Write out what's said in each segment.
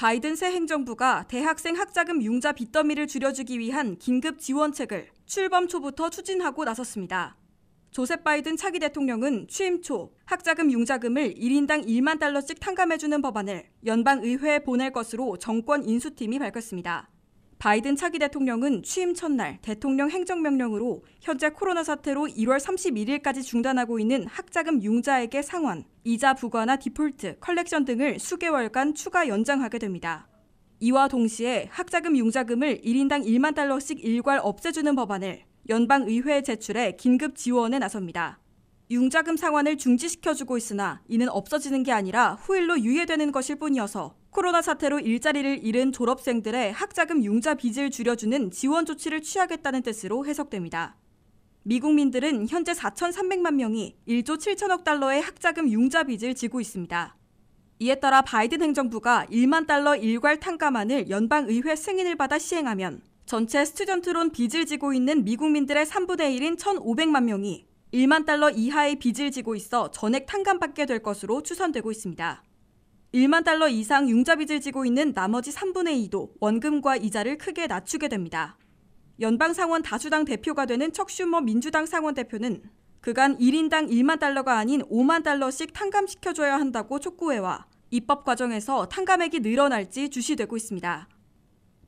바이든 새 행정부가 대학생 학자금 융자 빚더미를 줄여주기 위한 긴급 지원책을 출범 초부터 추진하고 나섰습니다. 조셉 바이든 차기 대통령은 취임 초 학자금 융자금을 1인당 1만 달러씩 탕감해주는 법안을 연방의회에 보낼 것으로 정권 인수팀이 밝혔습니다. 바이든 차기 대통령은 취임 첫날 대통령 행정명령으로 현재 코로나 사태로 1월 31일까지 중단하고 있는 학자금 융자에게 상환, 이자 부과나 디폴트, 컬렉션 등을 수개월간 추가 연장하게 됩니다. 이와 동시에 학자금 융자금을 1인당 1만 달러씩 일괄 없애주는 법안을 연방의회에 제출해 긴급 지원에 나섭니다. 융자금 상환을 중지시켜주고 있으나 이는 없어지는 게 아니라 후일로 유예되는 것일 뿐이어서 코로나 사태로 일자리를 잃은 졸업생들의 학자금 융자 빚을 줄여주는 지원 조치를 취하겠다는 뜻으로 해석됩니다. 미국민들은 현재 4,300만 명이 1조 7천억 달러의 학자금 융자 빚을 지고 있습니다. 이에 따라 바이든 행정부가 1만 달러 일괄 탕감안을 연방의회 승인을 받아 시행하면 전체 스튜던트론 빚을 지고 있는 미국민들의 3분의 1인 1,500만 명이 1만 달러 이하의 빚을 지고 있어 전액 탕감받게 될 것으로 추산되고 있습니다. 1만 달러 이상 융자빚을 지고 있는 나머지 3분의 2도 원금과 이자를 크게 낮추게 됩니다. 연방 상원 다수당 대표가 되는 척슈머 민주당 상원 대표는 그간 1인당 1만 달러가 아닌 5만 달러씩 탕감시켜줘야 한다고 촉구해와 입법 과정에서 탕감액이 늘어날지 주시되고 있습니다.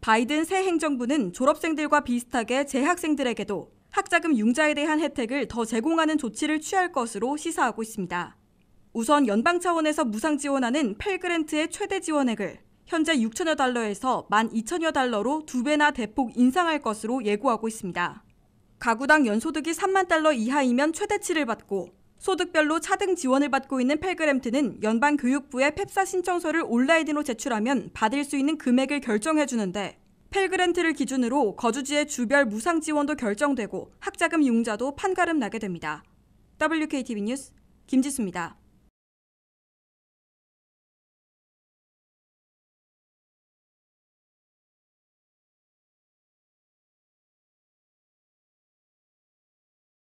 바이든 새 행정부는 졸업생들과 비슷하게 재학생들에게도 학자금 융자에 대한 혜택을 더 제공하는 조치를 취할 것으로 시사하고 있습니다. 우선 연방 차원에서 무상 지원하는 펠 그랜트의 최대 지원액을 현재 6천여 달러에서 1 2천여 달러로 두 배나 대폭 인상할 것으로 예고하고 있습니다. 가구당 연소득이 3만 달러 이하이면 최대치를 받고 소득별로 차등 지원을 받고 있는 펠그램트는 연방 교육부에 펩사 신청서를 온라인으로 제출하면 받을 수 있는 금액을 결정해 주는데 펠그랜트를 기준으로 거주지의 주별 무상 지원도 결정되고 학자금 융자도 판가름 나게 됩니다. WKTV 뉴스 김지수입니다.